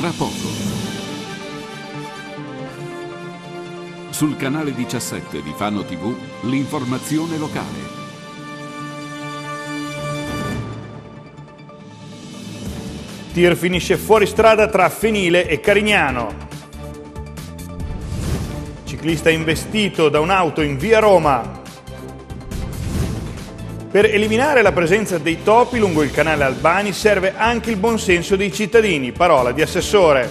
tra poco. Sul canale 17 di Fano TV, l'informazione locale. Tir finisce fuori strada tra Fenile e Carignano. Ciclista investito da un'auto in via Roma. Per eliminare la presenza dei topi lungo il canale Albani serve anche il buonsenso dei cittadini, parola di assessore.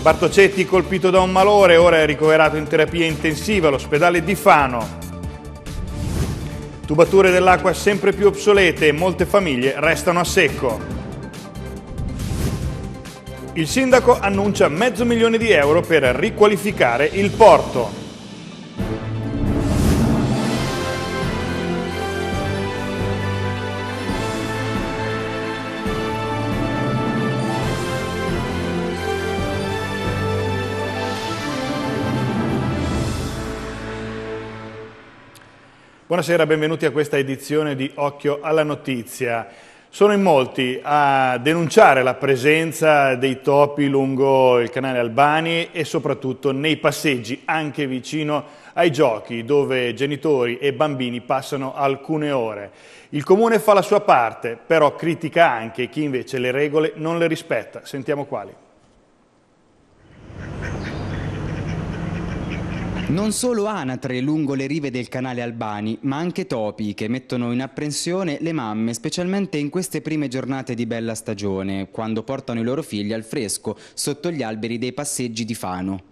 Bartocetti colpito da un malore, ora è ricoverato in terapia intensiva all'ospedale di Fano. Tubature dell'acqua sempre più obsolete e molte famiglie restano a secco. Il sindaco annuncia mezzo milione di euro per riqualificare il porto. Buonasera, benvenuti a questa edizione di Occhio alla Notizia. Sono in molti a denunciare la presenza dei topi lungo il canale Albani e soprattutto nei passeggi anche vicino ai giochi dove genitori e bambini passano alcune ore. Il comune fa la sua parte, però critica anche chi invece le regole non le rispetta. Sentiamo quali. Non solo anatre lungo le rive del canale Albani, ma anche topi che mettono in apprensione le mamme, specialmente in queste prime giornate di bella stagione, quando portano i loro figli al fresco sotto gli alberi dei passeggi di Fano.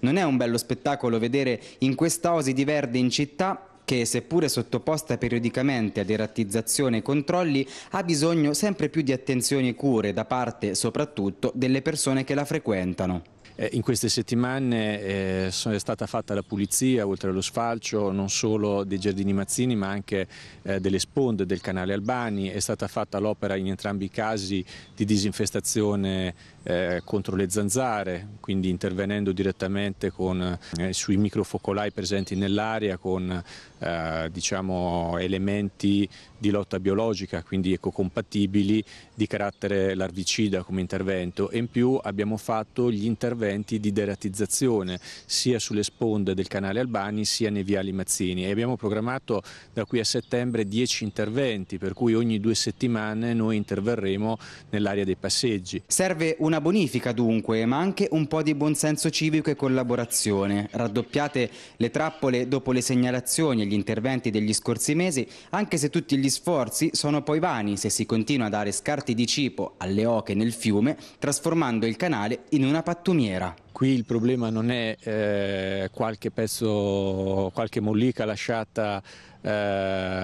Non è un bello spettacolo vedere in questa osi di verde in città che seppure sottoposta periodicamente a derattizzazione e controlli ha bisogno sempre più di attenzioni e cure da parte soprattutto delle persone che la frequentano. Eh, in queste settimane eh, è stata fatta la pulizia, oltre allo sfalcio, non solo dei giardini Mazzini ma anche eh, delle sponde del canale Albani, è stata fatta l'opera in entrambi i casi di disinfestazione eh, contro le zanzare, quindi intervenendo direttamente con, eh, sui microfocolai presenti nell'aria con eh, diciamo, elementi di lotta biologica, quindi ecocompatibili, di carattere larvicida come intervento e in più abbiamo fatto gli interventi di deratizzazione sia sulle sponde del canale Albani sia nei viali Mazzini e abbiamo programmato da qui a settembre 10 interventi per cui ogni due settimane noi interverremo nell'area dei passeggi. Serve una una bonifica dunque, ma anche un po' di buonsenso civico e collaborazione. Raddoppiate le trappole dopo le segnalazioni e gli interventi degli scorsi mesi, anche se tutti gli sforzi sono poi vani se si continua a dare scarti di cibo alle oche nel fiume, trasformando il canale in una pattumiera. Qui il problema non è eh, qualche pezzo, qualche mollica lasciata eh,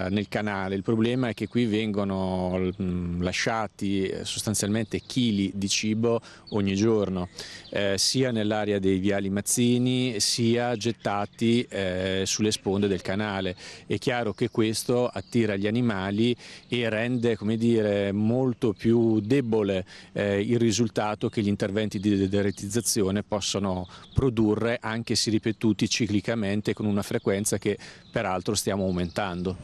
nel canale, il problema è che qui vengono lasciati eh, sostanzialmente chili di cibo ogni giorno, eh, sia nell'area dei viali Mazzini sia gettati eh, sulle sponde del canale. È chiaro che questo attira gli animali e rende dire, molto più debole il risultato che gli interventi di deretizzazione possono possono produrre anche se ripetuti ciclicamente con una frequenza che peraltro stiamo aumentando.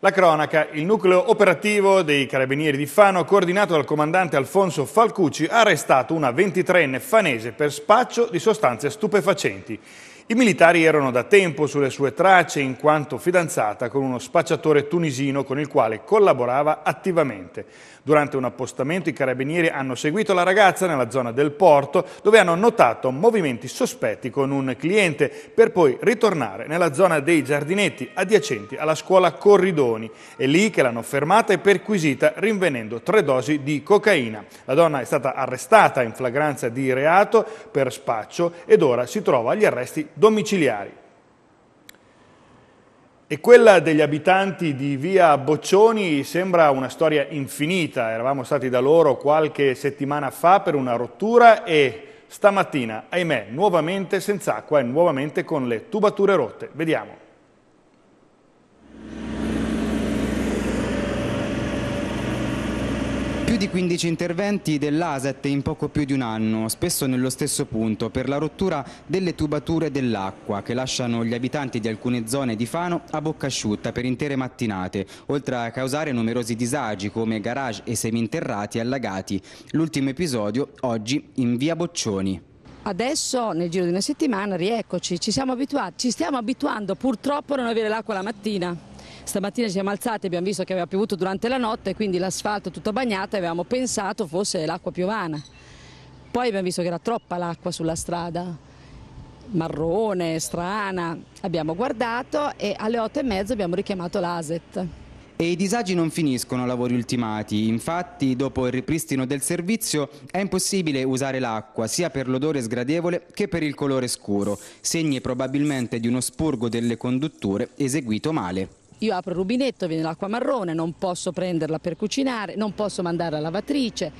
La cronaca, il nucleo operativo dei carabinieri di Fano, coordinato dal comandante Alfonso Falcucci, ha arrestato una 23enne fanese per spaccio di sostanze stupefacenti. I militari erano da tempo sulle sue tracce in quanto fidanzata con uno spacciatore tunisino con il quale collaborava attivamente. Durante un appostamento i carabinieri hanno seguito la ragazza nella zona del porto dove hanno notato movimenti sospetti con un cliente per poi ritornare nella zona dei giardinetti adiacenti alla scuola Corridoni. È lì che l'hanno fermata e perquisita rinvenendo tre dosi di cocaina. La donna è stata arrestata in flagranza di reato per spaccio ed ora si trova agli arresti domiciliari e quella degli abitanti di via Boccioni sembra una storia infinita, eravamo stati da loro qualche settimana fa per una rottura e stamattina, ahimè, nuovamente senza acqua e nuovamente con le tubature rotte. Vediamo. Tutti 15 interventi dell'ASET in poco più di un anno, spesso nello stesso punto, per la rottura delle tubature dell'acqua che lasciano gli abitanti di alcune zone di Fano a bocca asciutta per intere mattinate, oltre a causare numerosi disagi come garage e seminterrati allagati. L'ultimo episodio oggi in via Boccioni. Adesso nel giro di una settimana rieccoci, ci siamo abituati, ci stiamo abituando purtroppo a non avere l'acqua la mattina. Stamattina ci siamo alzati e abbiamo visto che aveva piovuto durante la notte, quindi l'asfalto tutto bagnato e avevamo pensato fosse l'acqua piovana. Poi abbiamo visto che era troppa l'acqua sulla strada, marrone, strana. Abbiamo guardato e alle otto e mezzo abbiamo richiamato l'ASET. E i disagi non finiscono lavori ultimati, infatti dopo il ripristino del servizio è impossibile usare l'acqua sia per l'odore sgradevole che per il colore scuro, segni probabilmente di uno spurgo delle condutture eseguito male io apro il rubinetto, viene l'acqua marrone, non posso prenderla per cucinare, non posso mandare la lavatrice,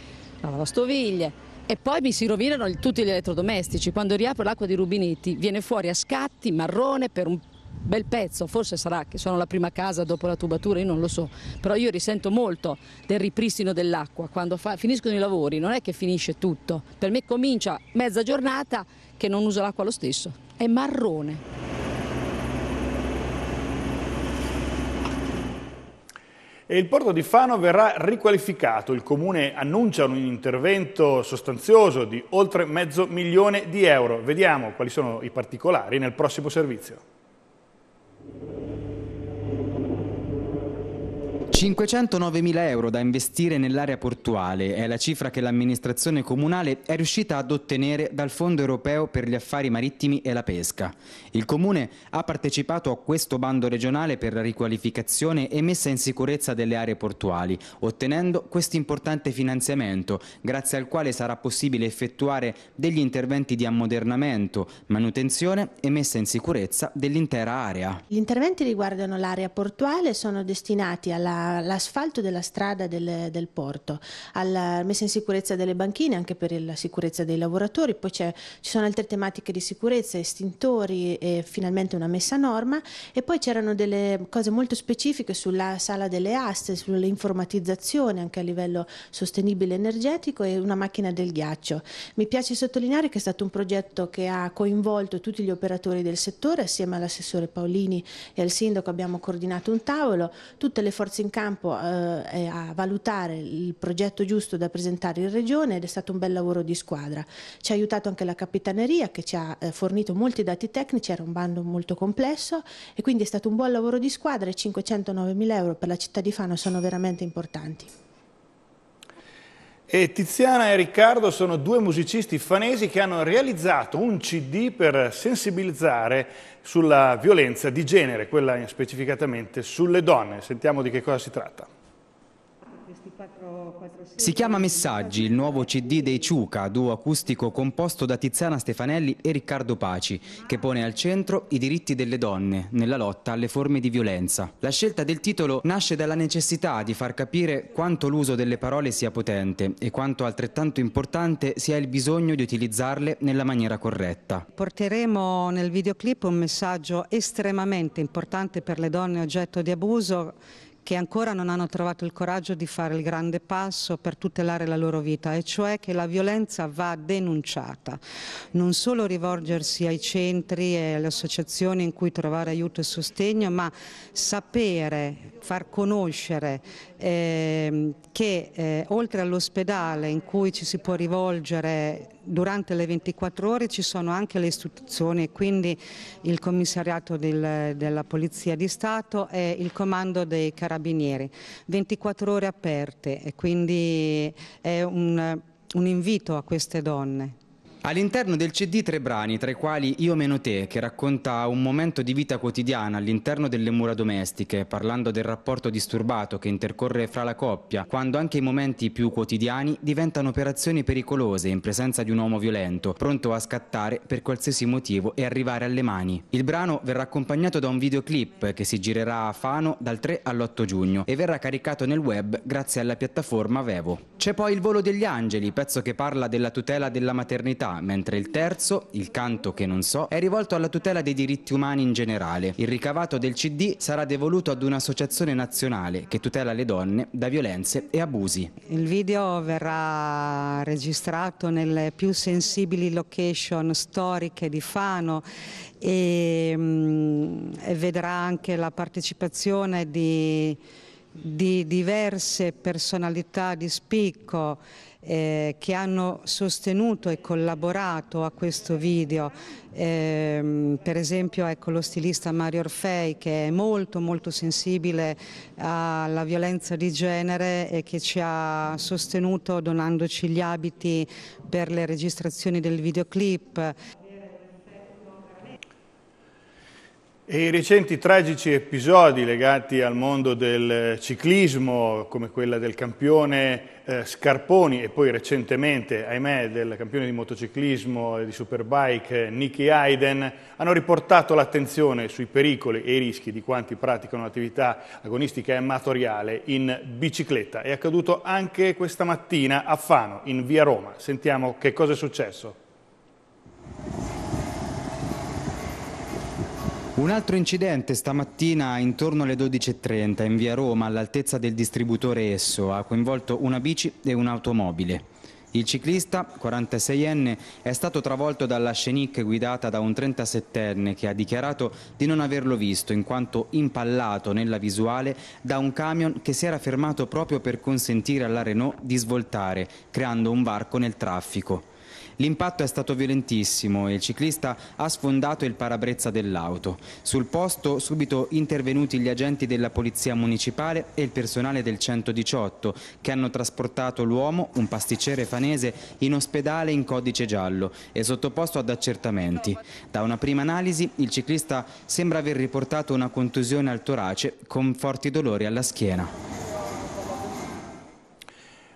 la lavastoviglie. E poi mi si rovinano tutti gli elettrodomestici. Quando riapro l'acqua dei rubinetti viene fuori a scatti marrone per un bel pezzo, forse sarà che sono la prima casa dopo la tubatura, io non lo so, però io risento molto del ripristino dell'acqua, quando fa, finiscono i lavori non è che finisce tutto, per me comincia mezza giornata che non uso l'acqua lo stesso, è marrone. E il porto di Fano verrà riqualificato, il comune annuncia un intervento sostanzioso di oltre mezzo milione di euro. Vediamo quali sono i particolari nel prossimo servizio. 509.000 euro da investire nell'area portuale è la cifra che l'amministrazione comunale è riuscita ad ottenere dal Fondo europeo per gli affari marittimi e la pesca. Il comune ha partecipato a questo bando regionale per la riqualificazione e messa in sicurezza delle aree portuali, ottenendo questo importante finanziamento, grazie al quale sarà possibile effettuare degli interventi di ammodernamento, manutenzione e messa in sicurezza dell'intera area. Gli interventi riguardano l'area portuale, e sono destinati alla all'asfalto della strada del, del, porto, alla messa in sicurezza delle banchine anche per la sicurezza dei lavoratori, poi ci sono altre tematiche di sicurezza, estintori e finalmente una messa a norma e poi c'erano delle cose molto specifiche sulla sala delle aste, sull'informatizzazione anche a livello sostenibile energetico e una macchina del ghiaccio. Mi piace sottolineare che è stato un progetto che ha coinvolto tutti gli operatori del settore, assieme all'assessore Paolini e al sindaco abbiamo coordinato un tavolo, tutte le forze in campo eh, a valutare il progetto giusto da presentare in regione ed è stato un bel lavoro di squadra. Ci ha aiutato anche la capitaneria che ci ha eh, fornito molti dati tecnici, era un bando molto complesso e quindi è stato un buon lavoro di squadra e 509 mila euro per la città di Fano sono veramente importanti. E Tiziana e Riccardo sono due musicisti fanesi che hanno realizzato un CD per sensibilizzare sulla violenza di genere, quella specificatamente sulle donne. Sentiamo di che cosa si tratta. Si chiama Messaggi, il nuovo CD dei Ciuca, duo acustico composto da Tiziana Stefanelli e Riccardo Paci, che pone al centro i diritti delle donne nella lotta alle forme di violenza. La scelta del titolo nasce dalla necessità di far capire quanto l'uso delle parole sia potente e quanto altrettanto importante sia il bisogno di utilizzarle nella maniera corretta. Porteremo nel videoclip un messaggio estremamente importante per le donne oggetto di abuso che ancora non hanno trovato il coraggio di fare il grande passo per tutelare la loro vita, e cioè che la violenza va denunciata, non solo rivolgersi ai centri e alle associazioni in cui trovare aiuto e sostegno, ma sapere, far conoscere eh, che eh, oltre all'ospedale in cui ci si può rivolgere durante le 24 ore ci sono anche le istituzioni, quindi il commissariato del, della Polizia di Stato e il comando dei carabinieri. 24 ore aperte e quindi è un, un invito a queste donne. All'interno del CD tre brani, tra i quali Io meno te, che racconta un momento di vita quotidiana all'interno delle mura domestiche, parlando del rapporto disturbato che intercorre fra la coppia, quando anche i momenti più quotidiani diventano operazioni pericolose in presenza di un uomo violento, pronto a scattare per qualsiasi motivo e arrivare alle mani. Il brano verrà accompagnato da un videoclip che si girerà a Fano dal 3 all'8 giugno e verrà caricato nel web grazie alla piattaforma Vevo. C'è poi Il volo degli angeli, pezzo che parla della tutela della maternità mentre il terzo, il canto che non so, è rivolto alla tutela dei diritti umani in generale. Il ricavato del CD sarà devoluto ad un'associazione nazionale che tutela le donne da violenze e abusi. Il video verrà registrato nelle più sensibili location storiche di Fano e, mm, e vedrà anche la partecipazione di di diverse personalità di spicco eh, che hanno sostenuto e collaborato a questo video, eh, per esempio ecco, lo stilista Mario Orfei che è molto molto sensibile alla violenza di genere e che ci ha sostenuto donandoci gli abiti per le registrazioni del videoclip. E I recenti tragici episodi legati al mondo del ciclismo, come quella del campione eh, Scarponi e poi recentemente, ahimè, del campione di motociclismo e di superbike eh, Nicky Hayden, hanno riportato l'attenzione sui pericoli e i rischi di quanti praticano l'attività agonistica e amatoriale in bicicletta. È accaduto anche questa mattina a Fano, in via Roma. Sentiamo che cosa è successo. Un altro incidente stamattina intorno alle 12.30 in via Roma all'altezza del distributore Esso ha coinvolto una bici e un'automobile. Il ciclista, 46enne, è stato travolto dalla scenic guidata da un 37enne che ha dichiarato di non averlo visto in quanto impallato nella visuale da un camion che si era fermato proprio per consentire alla Renault di svoltare, creando un varco nel traffico. L'impatto è stato violentissimo e il ciclista ha sfondato il parabrezza dell'auto. Sul posto subito intervenuti gli agenti della Polizia Municipale e il personale del 118 che hanno trasportato l'uomo, un pasticcere fanese, in ospedale in codice giallo e sottoposto ad accertamenti. Da una prima analisi il ciclista sembra aver riportato una contusione al torace con forti dolori alla schiena.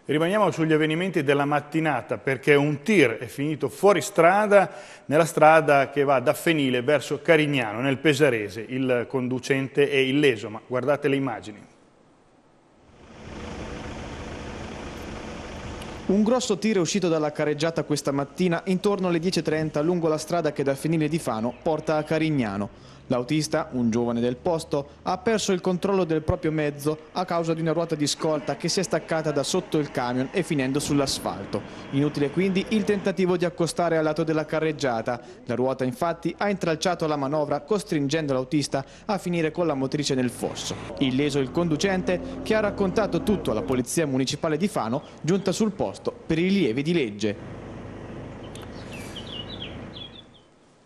Rimaniamo sugli avvenimenti della mattinata perché un tir è finito fuori strada nella strada che va da Fenile verso Carignano nel Pesarese. Il conducente è illeso, ma guardate le immagini. Un grosso tiro è uscito dalla carreggiata questa mattina intorno alle 10.30 lungo la strada che da Fenile di Fano porta a Carignano. L'autista, un giovane del posto, ha perso il controllo del proprio mezzo a causa di una ruota di scorta che si è staccata da sotto il camion e finendo sull'asfalto. Inutile quindi il tentativo di accostare al lato della carreggiata. La ruota infatti ha intralciato la manovra costringendo l'autista a finire con la motrice nel fosso. Illeso il conducente che ha raccontato tutto alla Polizia Municipale di Fano giunta sul posto per i rilievi di legge.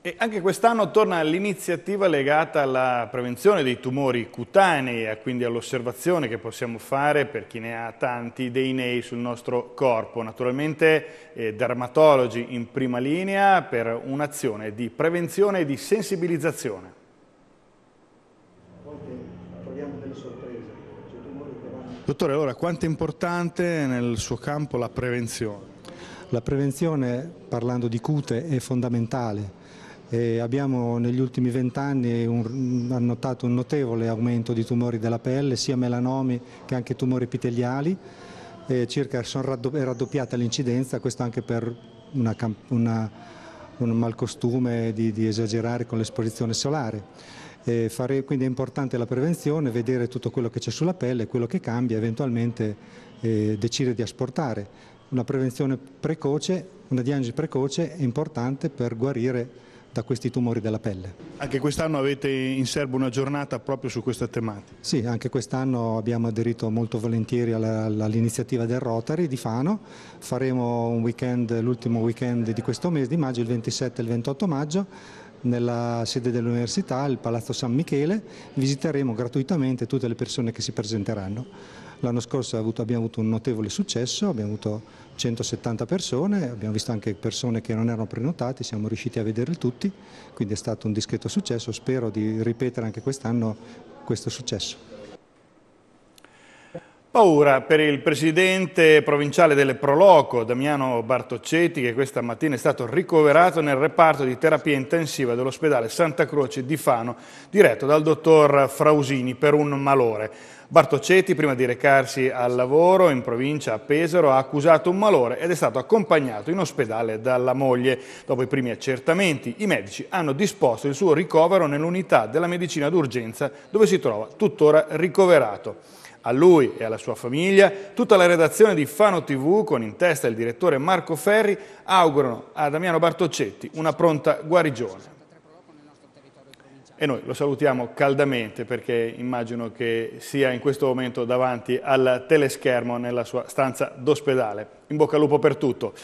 E anche quest'anno torna l'iniziativa legata alla prevenzione dei tumori cutanei e quindi all'osservazione che possiamo fare per chi ne ha tanti dei nei sul nostro corpo. Naturalmente eh, dermatologi in prima linea per un'azione di prevenzione e di sensibilizzazione. Dottore, allora quanto è importante nel suo campo la prevenzione? La prevenzione, parlando di cute, è fondamentale eh, abbiamo negli ultimi vent'anni annotato un notevole aumento di tumori della pelle, sia melanomi che anche tumori epiteliali, eh, circa raddo è raddoppiata l'incidenza, questo anche per una, una, un malcostume di, di esagerare con l'esposizione solare. Eh, fare, quindi è importante la prevenzione, vedere tutto quello che c'è sulla pelle, quello che cambia, eventualmente eh, decidere di asportare. Una prevenzione precoce, una diagnosi precoce è importante per guarire da questi tumori della pelle. Anche quest'anno avete in serbo una giornata proprio su questa tematica? Sì, anche quest'anno abbiamo aderito molto volentieri all'iniziativa del Rotary di Fano, faremo l'ultimo weekend di questo mese di maggio, il 27 e il 28 maggio, nella sede dell'università, il Palazzo San Michele, visiteremo gratuitamente tutte le persone che si presenteranno L'anno scorso avuto, abbiamo avuto un notevole successo, abbiamo avuto 170 persone, abbiamo visto anche persone che non erano prenotate, siamo riusciti a vederli tutti, quindi è stato un discreto successo, spero di ripetere anche quest'anno questo successo. Paura per il presidente provinciale delle Proloco, Damiano Bartoccetti, che questa mattina è stato ricoverato nel reparto di terapia intensiva dell'ospedale Santa Croce di Fano, diretto dal dottor Frausini per un malore. Bartocetti, prima di recarsi al lavoro in provincia a Pesaro, ha accusato un malore ed è stato accompagnato in ospedale dalla moglie. Dopo i primi accertamenti, i medici hanno disposto il suo ricovero nell'unità della medicina d'urgenza dove si trova tuttora ricoverato. A lui e alla sua famiglia, tutta la redazione di Fano TV, con in testa il direttore Marco Ferri, augurano a Damiano Bartocetti una pronta guarigione e noi lo salutiamo caldamente perché immagino che sia in questo momento davanti al teleschermo nella sua stanza d'ospedale. In bocca al lupo per tutto.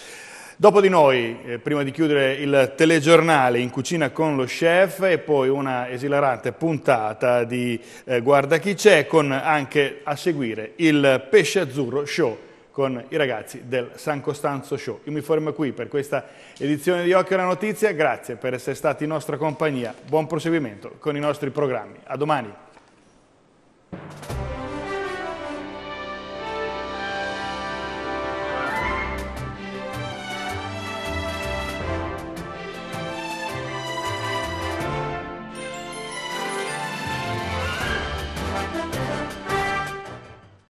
Dopo di noi, eh, prima di chiudere il telegiornale in cucina con lo chef e poi una esilarante puntata di eh, Guarda chi c'è con anche a seguire il Pesce Azzurro Show con i ragazzi del San Costanzo Show. Io mi fermo qui per questa edizione di Occhio alla Notizia, grazie per essere stati in nostra compagnia, buon proseguimento con i nostri programmi. A domani!